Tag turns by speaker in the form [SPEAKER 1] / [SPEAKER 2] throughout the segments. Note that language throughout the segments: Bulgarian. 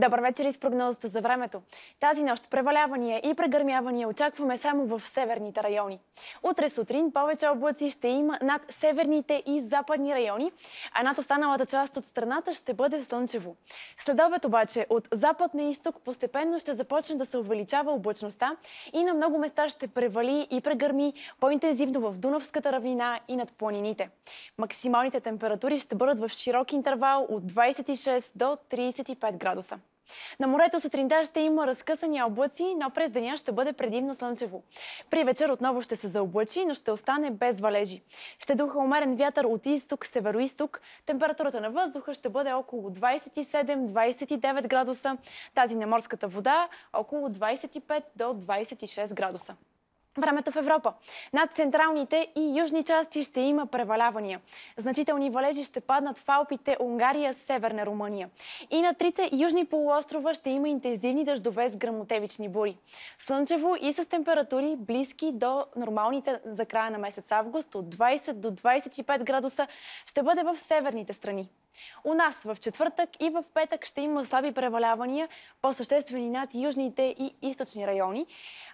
[SPEAKER 1] Добър вечер и с прогнозата за времето. Тази нощ превалявания и прегърмявания очакваме само в северните райони. Утре сутрин повече облаци ще има над северните и западни райони, а над останалата част от страната ще бъде слънчево. След обед обаче от запад на изток постепенно ще започне да се увеличава облачността и на много места ще превали и прегърми по-интензивно в Дунавската равнина и над планините. Максималните температури ще бъдат в широк интервал от 26 до 35 градуса. На морето сутринта ще има разкъсани облаци, но през деня ще бъде предимно слънчево. При вечер отново ще се заоблачи, но ще остане без валежи. Ще духа умерен вятър от изток, северо-исток. Температурата на въздуха ще бъде около 27-29 градуса. Тази на морската вода около 25 до 26 градуса. Времето в Европа. Над централните и южни части ще има превалявания. Значителни валежи ще паднат в Алпите, Унгария, Северна Румъния. И на трите южни полуострова ще има интензивни дъждове с грамотевични бури. Слънчево и с температури близки до нормалните за края на месец август от 20 до 25 градуса ще бъде в северните страни. У нас в четвъртък и в петък ще има слаби превалявания по-съществени над южните и източни райони.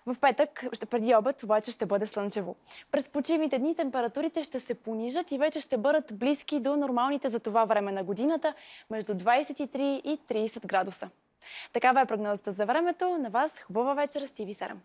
[SPEAKER 1] В петък, преди обед, обаче ще бъде слънчево. През почивните дни температурите ще се понижат и вече ще бъдат близки до нормалните за това време на годината, между 23 и 30 градуса. Такава е прогнозата за времето. На вас хубава вечер с TV7.